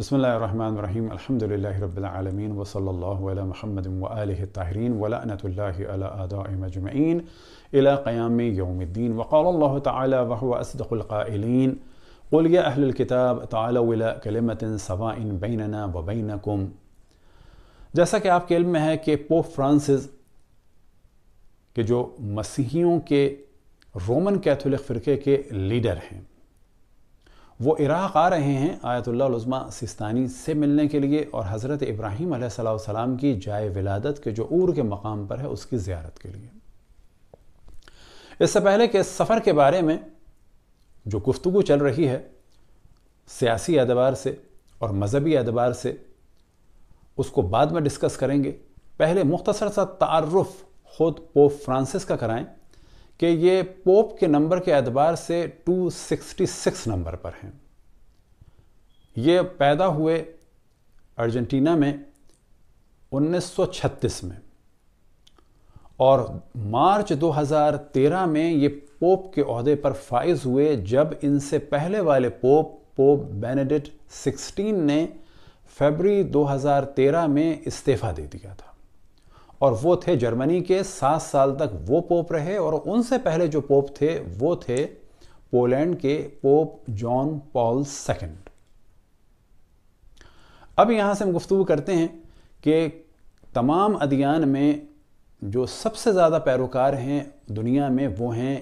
بسم الله الرحمن الرحيم الحمد لله رب العالمين وصلى الله على محمد وآله الطاهرين ولعنة الله على آداء مجمعين إلى قيام يوم الدين وقال الله تعالى وهو أصدق القائلين قل يا أهل الكتاب تعالوا إلى كلمة سواء بيننا وبينكم کہ آپ کے علم میں ہے کہ پوپ फ्रांसिस کے جو مسیحیوں کے رومن کیتھولک فرقے کے لیڈر ہیں वो इराक़ आ रहे हैं आयतुल्लाज़मा सिस्तानी से मिलने के लिए और हज़रत इब्राहीम सलाम की जाय विलादत के जो ऊर के मकाम पर है उसकी ज़्यारत के लिए इससे पहले के सफ़र के बारे में जो गुफ्तु चल रही है सियासी एतबार से और मजहबी एतबार से उसको बाद में डिस्कस करेंगे पहले मुख्तसर सा तारफ़ ख़ुद पोप फ्रांसिस का कराएँ कि ये पोप के नंबर के एतबार से 266 नंबर पर हैं ये पैदा हुए अर्जेंटीना में 1936 में और मार्च 2013 में ये पोप के अहदे पर फाइज हुए जब इनसे पहले वाले पोप पोप बेनेडिक्ट 16 ने फरवरी 2013 में इस्तीफ़ा दे दिया था और वो थे जर्मनी के सात साल तक वो पोप रहे और उनसे पहले जो पोप थे वो थे पोलैंड के पोप जॉन पॉल सेकेंड अब यहाँ से हम गुफ्तु करते हैं कि तमाम अदियान में जो सबसे ज़्यादा पैरोकार हैं दुनिया में वो हैं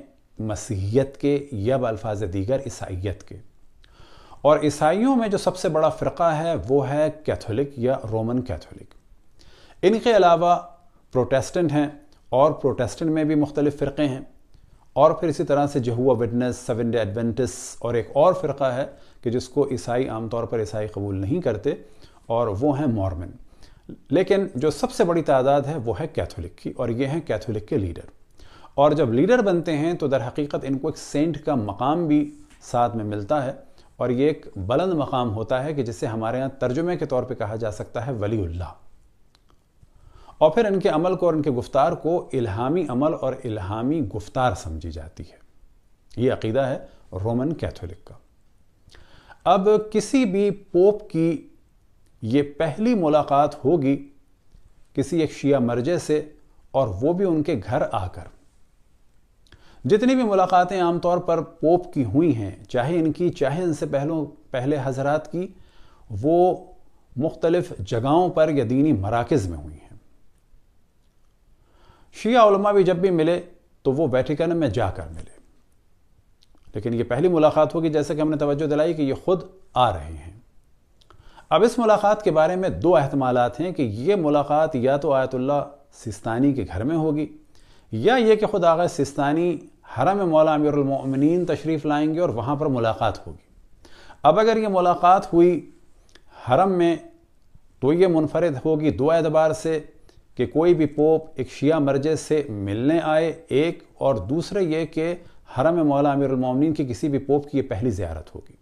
मसीहियत के या बल्फाज दीगर ईसाइत के और ईसाइयों में जो सबसे बड़ा फ़िरका है वो है कैथोलिक या रोमन कैथोलिक इनके अलावा प्रोटेस्टेंट हैं और प्रोटेस्टेंट में भी मुख्तलिफ फ़िरक़े हैं और फिर इसी तरह से Jehovah Witness seven day Adventist और एक और फ़िरका है कि जिसको ईसाई आमतौर पर ईसाई कबूल नहीं करते और वो हैं मॉर्मन लेकिन जो सबसे बड़ी तादाद है वो है कैथोलिक की और ये हैं कैथोलिक के लीडर और जब लीडर बनते हैं तो दर हकीकत इनको एक सेंट का मकाम भी साथ में मिलता है और ये एक बुलंद मकाम होता है कि जिसे हमारे यहाँ तर्जुमे के तौर पर कहा जा सकता है वलीउल्लाह और फिर इनके अमल को और इनके गुफ्तार को इल्हामी अमल और इल्हामी गुफ्तार समझी जाती है ये अकीदा है रोमन कैथोलिक का अब किसी भी पोप की ये पहली मुलाकात होगी किसी एक शिया मर्जे से और वो भी उनके घर आकर जितनी भी मुलाकातें आमतौर पर पोप की हुई हैं चाहे इनकी चाहे इनसे पहलों पहले हजरात की वो मुख्तलिफ जगहों पर या दीनी मराकज़ में हुई हैं शिया उलमा भी जब भी मिले तो वो वेटिकन में जाकर मिले लेकिन ये पहली मुलाकात होगी जैसे कि हमने तवज्जो दिलाई कि ये खुद आ रहे हैं अब इस मुलाकात के बारे में दो अहतमाल हैं कि ये मुलाकात या तो आयतुल्ला सिस्तानी के घर में होगी या ये कि खुद आगे सिस्तानी हरम मौला अमीरमिन तशरीफ़ लाएंगे और वहाँ पर मुलाकात होगी अब अगर ये मुलाकात हुई हरम में तो ये मुनफरद होगी दो एतबार से कि कोई भी पोप एक शिया मर्जे से मिलने आए एक और दूसरे ये कि हरम मौला अमीरमिन की किसी भी पोप की ये पहली ज्यारत होगी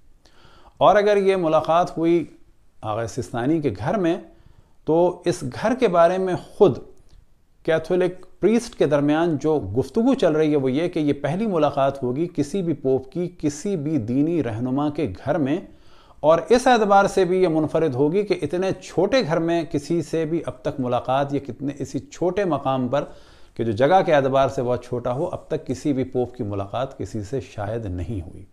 और अगर ये मुलाकात हुई आगे सिस्तानी के घर में तो इस घर के बारे में ख़ुद कैथोलिक प्रीस्ट के दरमियान जो गुफ्तु चल रही है वो ये कि ये पहली मुलाकात होगी किसी भी पोप की किसी भी दीनी रहनुमा के घर में और इस एतबार से भी ये मुनफरद होगी कि इतने छोटे घर में किसी से भी अब तक मुलाकात या कितने इसी छोटे मकाम पर कि जो जगह के एतबार से बहुत छोटा हो अब तक किसी भी पोप की मुलाकात किसी से शायद नहीं हुई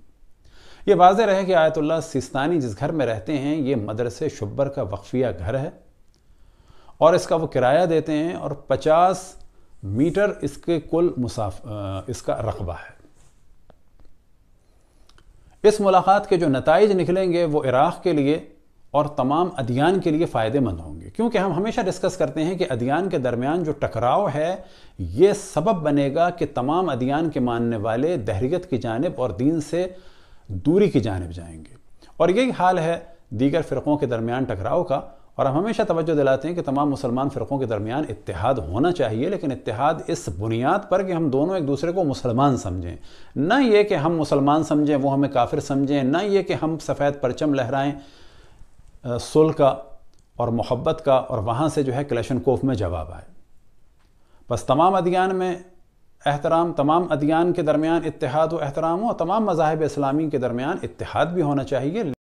ये वाज रहे कि आयतुल्ला सिस्तानी जिस घर में रहते हैं ये मदरसे शुब्बर का वक्फिया घर है और इसका वो किराया देते हैं और 50 मीटर इसके कुल मुसाफ इसका रकबा है इस मुलाकात के जो नतज निकलेंगे वो इराक़ के लिए और तमाम अदियान के लिए फ़ायदेमंद होंगे क्योंकि हम हमेशा डिस्कस करते हैं कि अदियान के दरमियान जो टकराव है ये सबब बनेगा कि तमाम अदियान के मानने वाले दहरीत की जानब और दीन से दूरी की जानब जाएंगे और यही हाल है दीगर फ़िरक़ों के दरमियान टकराव का और हम हमेशा तवज्जो दिलाते हैं कि तमाम मुसलमान फ़िरक़ों के दरमियान इतिहाद होना चाहिए लेकिन इतिहाद इस बुनियाद पर कि हम दोनों एक दूसरे को मुसलमान समझें न ये कि हम मुसलमान समझें वो हमें काफिर समझें न ये कि हम सफ़ेद परचम लहराएं सुल का और मोहब्बत का और वहाँ से जो है क्लेशन कोफ में जवाब आए बस तमाम अदियान में एहतराम तमाम अदियान के दरमियान इतिहाद व एहतराम हो तमाम मजाहब इस्लामी के दरमियान इतिहाद भी होना चाहिए